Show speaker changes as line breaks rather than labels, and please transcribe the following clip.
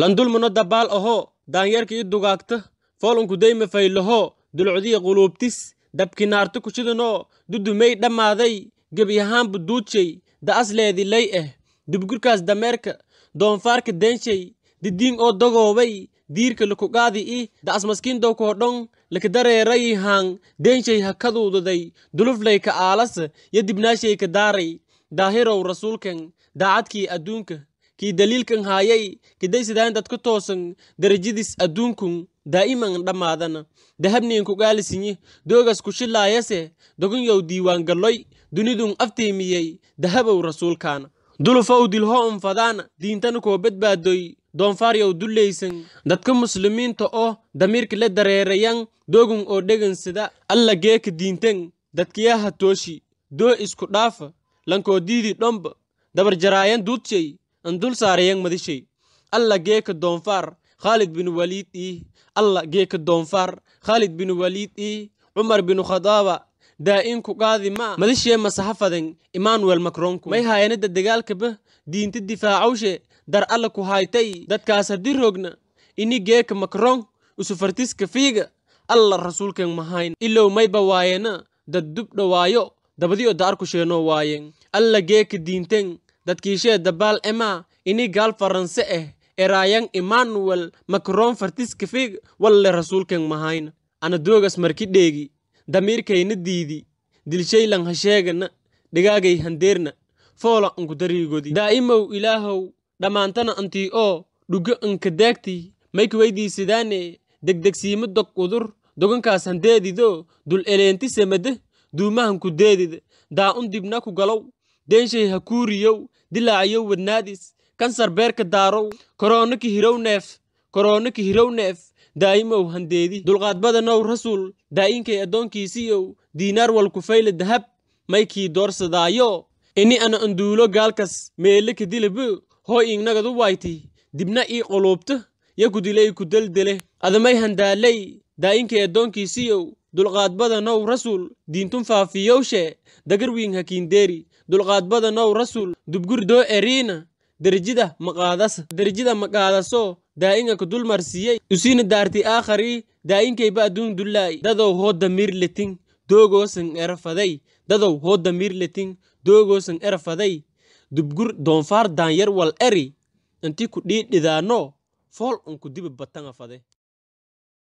landulmuna dabaal ahoo daanyeerka ii dugaagta foolunku dayma faylahoo dulcodiya quluubtis dabkinaarta kushidanoo dudumay dhammaaday gebi gebyahaanbu duujay da'asleedii lay eh dubgurkaas dameerka doonfaarka deenshay didiing oo dagoobay diirka lakugaadi i da'as maskiindow koodhon lakadareerayi haang deenshay ha kaduudaday duluflayka aalasa yo dibnaashayka daaray daahirow rasuulkan daacadkii adduunka kii daliilkan haayay kidaysadahan dadka toosan darajadiis adduunkun daa'iman dhammaadana dahabniinku gaalisinyi doogas kushilaayase diiwaan galloy dunidun aftiimiyey dahabow rasuulkaana dulufow dilho unfadaana diintana koo badbaadoy doonfaaryow dullaysan dadka muslimiinta oo damiirka la dareerayan doogun oo dhegansada alla geeka diintan dadkiyaha tooshi doo isku dhaafa lankoo dhomb dhomba dabarjaraayan duudshay andul saarayang madishay alla geeka doonfaar khaalid bin waliid ii alla geeka doonfaar khaalid bin waliid ii cumar binu khadaaba daa'inku qaadi maa madishee masahafaden emmanuel macronku may haayanada dagaalkaba diinta difaacawshe dar alla ku haytay dadkaas haddii roogna ini geeka macron usufartiska fiiga alla rasuulken mahayn ilow mayba waayena dad dub dhawaayo dabadiyo daarku sheenoo waayen alla geeka diinten dadkiishee dabaal ema ini gaal faranse eh eraayang emmanuel macron fartiskafig walle rasuulkeng mahayna ana doogas marki dheegi damiirkayna diidi dilshaylan hasheegana dhigaagay handeerna foola anku daa'imow ilaahow dhammaantana antii oo dhugo ankadaagti maykwaydii sidaane degdegsiimo dog udur dogankaas handeedido dul eleenti semade duumahan ku deedida daa dibna ku galow deenshay ha kuuriyow dilaacayow wadnaadis kansar beerka daarow koroonaki hirow neef koroonaki hirow neef daa'imow handeedi dulqaad badanow rasuul daa'inkay addoonkiisiiyow diinaar wal kufayla dahab maykii doorsadaayo ini ana anduulo gaalkas meeleka dilabu hoo iignagadu waayti dibna ii quluubta yakudilay ku deldele adamay handaalay daa'inkay addoonkiisiiyow dulqaad badanow rasuul diintun faafiyowshe dagarwiin hakiindeeri dulqaad badanow rasuul dubgurdoo eriina derjida maqaadas derjida maqaadaso daa'inka dul marsiiyey usiina daarti aakharii daa'inkayba adduun dullaa'i dadow hoodda miirleting doogoosan erafaday dadow hoo damiir letin doogoosan erafaday dubgur doonfaar daanyar wal eri intii ku dhiidhidaanno fool unku dibi batanga fade